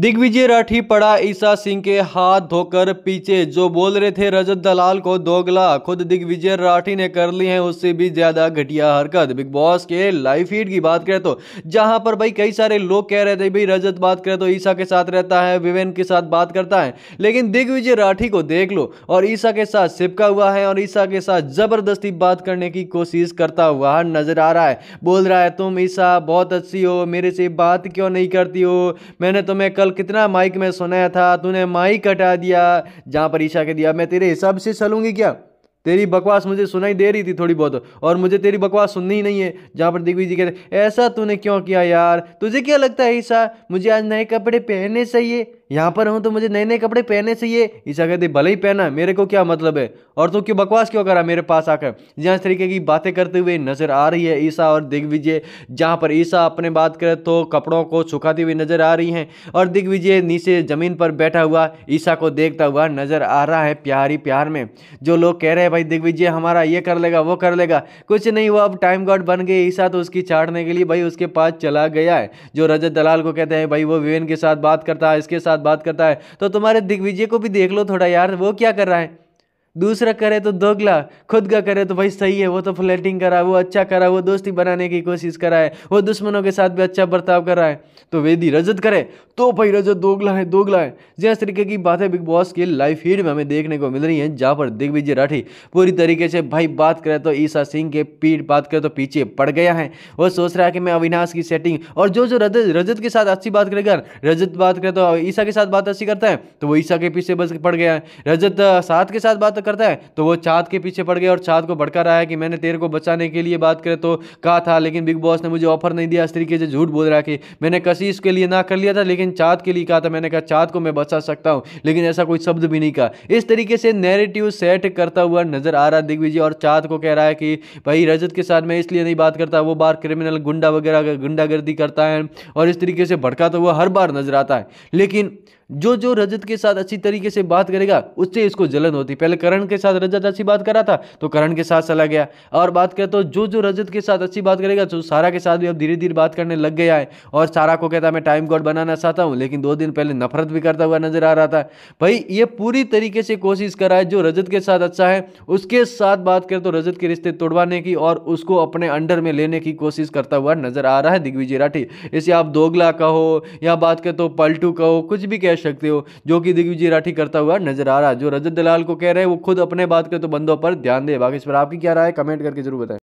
दिग्विजय राठी पड़ा ईसा सिंह के हाथ धोकर पीछे जो बोल रहे थे रजत दलाल को दोगला खुद दिग्विजय राठी ने कर ली है उससे भी ज्यादा घटिया हरकत बिग बॉस के लाइव फीड की बात करें तो जहां पर भाई कई सारे लोग कह रहे थे भाई रजत बात करें तो ईसा के साथ रहता है विवेन के साथ बात करता है लेकिन दिग्विजय राठी को देख लो और ईसा के साथ सिपका हुआ है और ईसा के साथ जबरदस्ती बात करने की कोशिश करता हुआ नजर आ रहा है बोल रहा है तुम ईसा बहुत अच्छी हो मेरे से बात क्यों नहीं करती हो मैंने तुम्हें कल कल कितना माइक में सुनाया था तूने माइक हटा दिया जहाँ पर ईशा के दिया मैं तेरे हिसाब से चलूँगी क्या तेरी बकवास मुझे सुनाई दे रही थी थोड़ी बहुत और मुझे तेरी बकवास सुननी ही नहीं है जहाँ पर दिग्विजय कह रहे ऐसा तूने क्यों किया यार तुझे क्या लगता है ईशा मुझे आज नए कपड़े पहनने चाहिए यहाँ पर हूँ तो मुझे नए नए कपड़े पहने चाहिए ईसा कहते भले ही पहना मेरे को क्या मतलब है और तू क्यों बकवास क्यों करा मेरे पास आकर जहाँ इस तरीके की बातें करते हुए नजर आ रही है ईशा और दिग्विजय जहाँ पर ईशा अपने बात करे तो कपड़ों को सुखाती हुई नजर आ रही हैं और दिग्विजय नीचे ज़मीन पर बैठा हुआ ईसा को देखता हुआ नजर आ रहा है प्यार ही प्यार में जो लोग कह रहे हैं भाई दिग्विजय हमारा ये कर लेगा वो कर लेगा कुछ नहीं हुआ अब टाइम गार्ड बन गए ईसा तो उसकी चाटने के लिए भाई उसके पास चला गया है जो रजत दलाल को कहते हैं भाई वो विवेन के साथ बात करता है इसके साथ साथ बात करता है तो तुम्हारे दिग्विजय को भी देख लो थोड़ा यार वो क्या कर रहा है दूसरा करे तो दोगला खुद का करे तो भाई सही है वो तो फ्लैटिंग करा वो अच्छा करा वो दोस्ती बनाने की कोशिश करा है वो दुश्मनों के साथ भी अच्छा बर्ताव करा है तो वेदी रजत करे तो भाई रजत दोगला है दोगला है जिस तरीके की बातें बिग बॉस की लाइव फीड में हमें देखने को मिल रही हैं जहाँ पर दिग्विजय राठी पूरी तरीके से भाई बात करें तो ईसा सिंह के पीठ बात करें तो पीछे पड़ गया है वो सोच रहा है कि मैं अविनाश की सेटिंग और जो जो रजत रजत के साथ अच्छी बात करेगा रजत बात करे तो ईसा के साथ बात अच्छी करता है तो वो ईसा के पीछे बस पड़ गया है रजत साथ के साथ बात करता है तो वो चाँद के पीछे पड़ गया और चाँद को भड़का रहा है कि मैंने तेरे को बचाने के लिए बात करे तो कहा था लेकिन बिग बॉस ने मुझे ऑफर नहीं दिया इस तरीके से झूठ बोल रहा कि मैंने कशिश के लिए ना कर लिया था लेकिन चाँद के लिए कहा था मैंने कहा चाँद को मैं बचा सकता हूँ लेकिन ऐसा कोई शब्द भी नहीं कहा इस तरीके से नेरेटिव सेट करता हुआ नजर आ रहा दिग्विजय और चाँद को कह रहा है कि भाई रजत के साथ मैं इसलिए नहीं बात करता वो बार क्रिमिनल गुंडा वगैरह गुंडागर्दी करता है और इस तरीके से भड़का तो हुआ हर बार नजर आता है लेकिन जो जो रजत के साथ अच्छी तरीके से बात करेगा उससे इसको जलन होती पहले करण के साथ रजत अच्छी बात करा था तो करण के साथ चला गया और बात करें तो जो जो रजत के साथ अच्छी बात करेगा तो सारा के साथ भी अब धीरे धीरे बात करने लग गया है और सारा को कहता मैं टाइम गॉड बनाना चाहता हूँ लेकिन दो दिन पहले नफरत भी करता हुआ नजर आ रहा था भाई ये पूरी तरीके से कोशिश कर रहा है जो रजत के साथ अच्छा है उसके साथ बात करें तो रजत के रिश्ते तोड़वाने की और उसको अपने अंडर में लेने की कोशिश करता हुआ नजर आ रहा है दिग्विजय राठी इसे आप दोगला कहो या बात करें तो पलटू कहो कुछ भी कह सकते हो जो कि दिग्विजय राठी करता हुआ नजर आ रहा है जो रजत दलाल को कह रहे हैं वो खुद अपने बात करें तो बंदों पर ध्यान दे बाकी इस पर आपकी क्या राय कमेंट करके जरूर बताएं